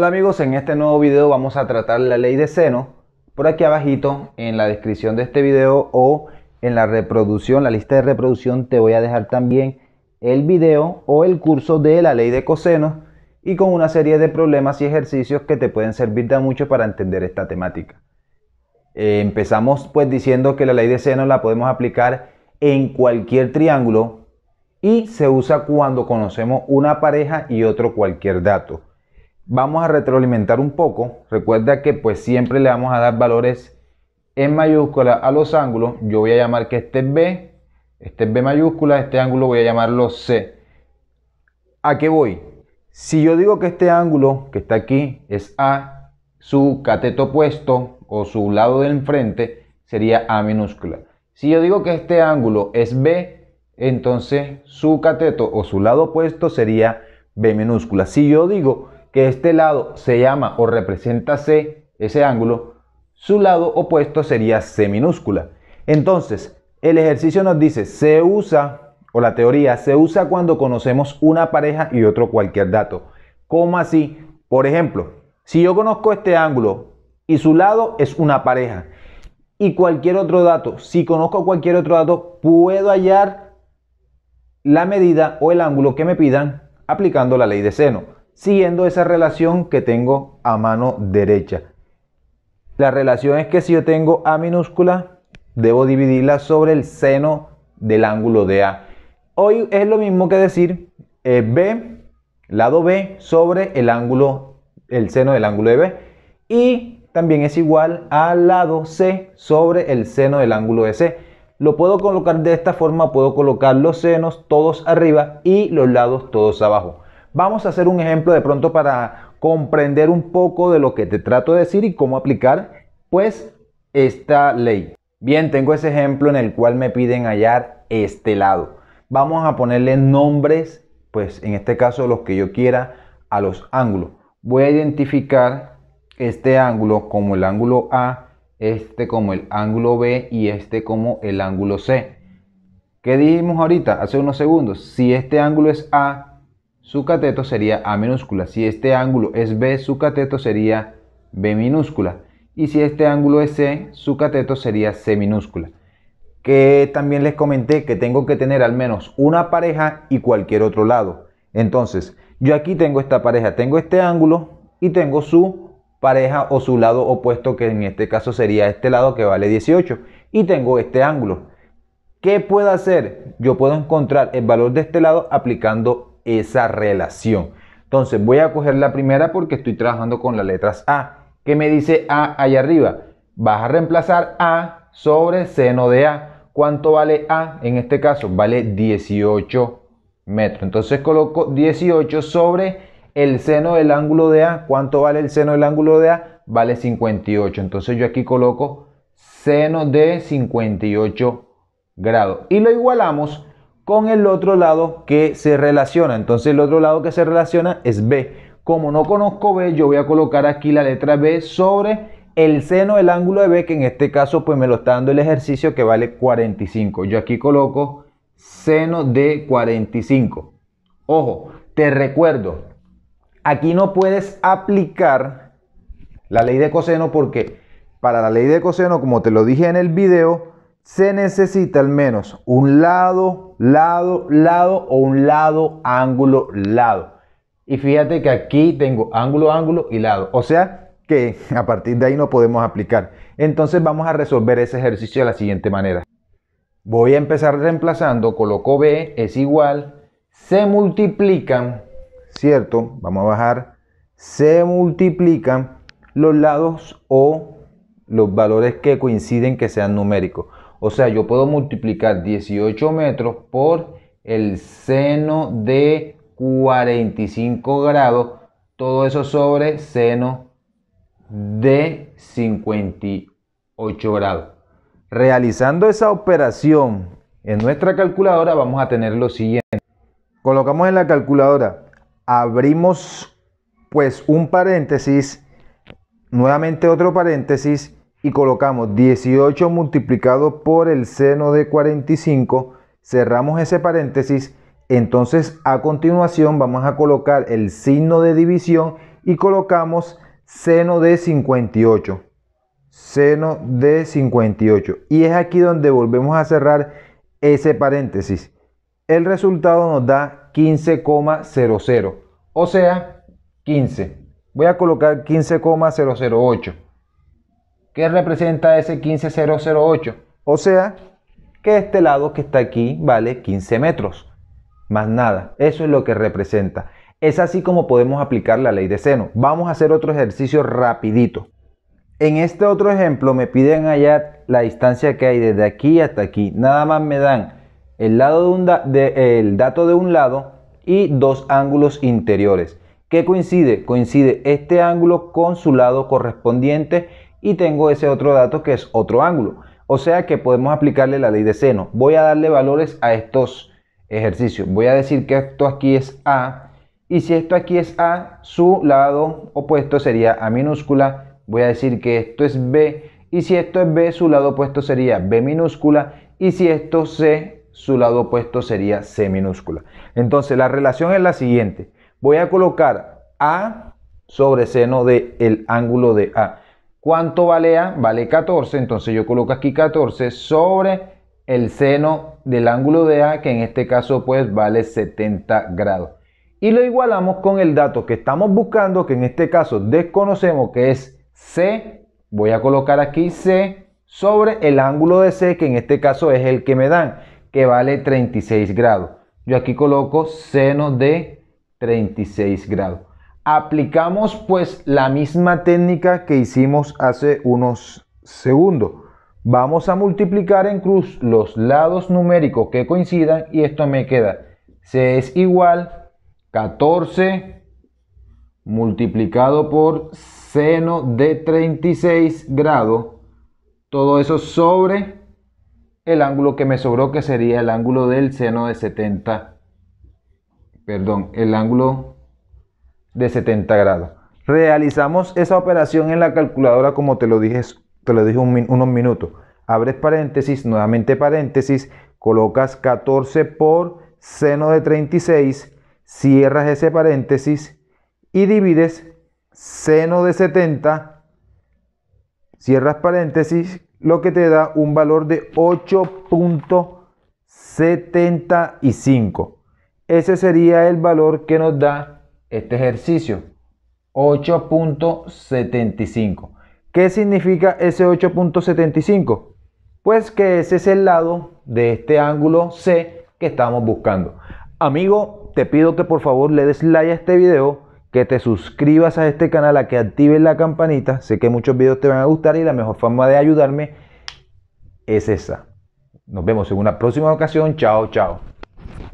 Hola amigos, en este nuevo video vamos a tratar la ley de seno. Por aquí abajito en la descripción de este video o en la reproducción, la lista de reproducción te voy a dejar también el video o el curso de la ley de cosenos y con una serie de problemas y ejercicios que te pueden servir de mucho para entender esta temática. Eh, empezamos pues diciendo que la ley de seno la podemos aplicar en cualquier triángulo y se usa cuando conocemos una pareja y otro cualquier dato vamos a retroalimentar un poco. Recuerda que pues siempre le vamos a dar valores en mayúscula a los ángulos. Yo voy a llamar que este es B, este es B mayúscula, este ángulo voy a llamarlo C. ¿A qué voy? Si yo digo que este ángulo que está aquí es A, su cateto opuesto o su lado del enfrente sería A minúscula. Si yo digo que este ángulo es B, entonces su cateto o su lado opuesto sería B minúscula. Si yo digo que este lado se llama o representa C, ese ángulo, su lado opuesto sería C minúscula. Entonces, el ejercicio nos dice, se usa, o la teoría, se usa cuando conocemos una pareja y otro cualquier dato. ¿Cómo así? Por ejemplo, si yo conozco este ángulo y su lado es una pareja y cualquier otro dato, si conozco cualquier otro dato, puedo hallar la medida o el ángulo que me pidan aplicando la ley de seno siguiendo esa relación que tengo a mano derecha. La relación es que si yo tengo A minúscula, debo dividirla sobre el seno del ángulo de A. Hoy es lo mismo que decir eh, B, lado B, sobre el ángulo, el seno del ángulo de B. Y también es igual a lado C sobre el seno del ángulo de C. Lo puedo colocar de esta forma, puedo colocar los senos todos arriba y los lados todos abajo. Vamos a hacer un ejemplo de pronto para comprender un poco de lo que te trato de decir y cómo aplicar pues esta ley. Bien, tengo ese ejemplo en el cual me piden hallar este lado. Vamos a ponerle nombres, pues en este caso los que yo quiera, a los ángulos. Voy a identificar este ángulo como el ángulo A, este como el ángulo B y este como el ángulo C. ¿Qué dijimos ahorita? Hace unos segundos. Si este ángulo es A, su cateto sería A minúscula. Si este ángulo es B, su cateto sería B minúscula. Y si este ángulo es C, su cateto sería C minúscula. Que también les comenté que tengo que tener al menos una pareja y cualquier otro lado. Entonces, yo aquí tengo esta pareja, tengo este ángulo y tengo su pareja o su lado opuesto, que en este caso sería este lado que vale 18. Y tengo este ángulo. ¿Qué puedo hacer? Yo puedo encontrar el valor de este lado aplicando esa relación. Entonces voy a coger la primera porque estoy trabajando con las letras A. que me dice A allá arriba? Vas a reemplazar A sobre seno de A. ¿Cuánto vale A? En este caso vale 18 metros. Entonces coloco 18 sobre el seno del ángulo de A. ¿Cuánto vale el seno del ángulo de A? Vale 58. Entonces yo aquí coloco seno de 58 grados. Y lo igualamos con el otro lado que se relaciona. Entonces el otro lado que se relaciona es B. Como no conozco B, yo voy a colocar aquí la letra B sobre el seno del ángulo de B, que en este caso pues me lo está dando el ejercicio que vale 45. Yo aquí coloco seno de 45. Ojo, te recuerdo, aquí no puedes aplicar la ley de coseno porque para la ley de coseno, como te lo dije en el video, se necesita al menos un lado, lado, lado o un lado, ángulo, lado. Y fíjate que aquí tengo ángulo, ángulo y lado. O sea que a partir de ahí no podemos aplicar. Entonces vamos a resolver ese ejercicio de la siguiente manera. Voy a empezar reemplazando, coloco B es igual, se multiplican, ¿cierto? Vamos a bajar, se multiplican los lados o los valores que coinciden que sean numéricos. O sea, yo puedo multiplicar 18 metros por el seno de 45 grados, todo eso sobre seno de 58 grados. Realizando esa operación en nuestra calculadora vamos a tener lo siguiente. Colocamos en la calculadora, abrimos pues un paréntesis, nuevamente otro paréntesis y colocamos 18 multiplicado por el seno de 45, cerramos ese paréntesis, entonces a continuación vamos a colocar el signo de división y colocamos seno de 58, seno de 58. Y es aquí donde volvemos a cerrar ese paréntesis. El resultado nos da 15,00, o sea, 15. Voy a colocar 15,008. ¿Qué representa ese 15008. O sea, que este lado que está aquí vale 15 metros. Más nada, eso es lo que representa. Es así como podemos aplicar la ley de seno. Vamos a hacer otro ejercicio rapidito. En este otro ejemplo me piden hallar la distancia que hay desde aquí hasta aquí. Nada más me dan el, lado de el dato de un lado y dos ángulos interiores. ¿Qué coincide? Coincide este ángulo con su lado correspondiente y tengo ese otro dato que es otro ángulo. O sea que podemos aplicarle la ley de seno. Voy a darle valores a estos ejercicios. Voy a decir que esto aquí es A. Y si esto aquí es A, su lado opuesto sería A minúscula. Voy a decir que esto es B. Y si esto es B, su lado opuesto sería B minúscula. Y si esto es C, su lado opuesto sería C minúscula. Entonces la relación es la siguiente. Voy a colocar A sobre seno del el ángulo de A. ¿Cuánto vale A? Vale 14, entonces yo coloco aquí 14 sobre el seno del ángulo de A, que en este caso pues vale 70 grados. Y lo igualamos con el dato que estamos buscando, que en este caso desconocemos que es C. Voy a colocar aquí C sobre el ángulo de C, que en este caso es el que me dan, que vale 36 grados. Yo aquí coloco seno de 36 grados aplicamos pues la misma técnica que hicimos hace unos segundos. Vamos a multiplicar en cruz los lados numéricos que coincidan y esto me queda C es igual 14 multiplicado por seno de 36 grados, todo eso sobre el ángulo que me sobró que sería el ángulo del seno de 70, perdón, el ángulo de 70 grados. Realizamos esa operación en la calculadora como te lo dije, te lo dije unos minutos. Abres paréntesis, nuevamente paréntesis, colocas 14 por seno de 36, cierras ese paréntesis y divides seno de 70, cierras paréntesis, lo que te da un valor de 8.75. Ese sería el valor que nos da este ejercicio. 8.75. ¿Qué significa ese 8.75? Pues que ese es el lado de este ángulo C que estamos buscando. Amigo, te pido que por favor le des like a este video, que te suscribas a este canal, a que actives la campanita. Sé que muchos videos te van a gustar y la mejor forma de ayudarme es esa. Nos vemos en una próxima ocasión. Chao, chao.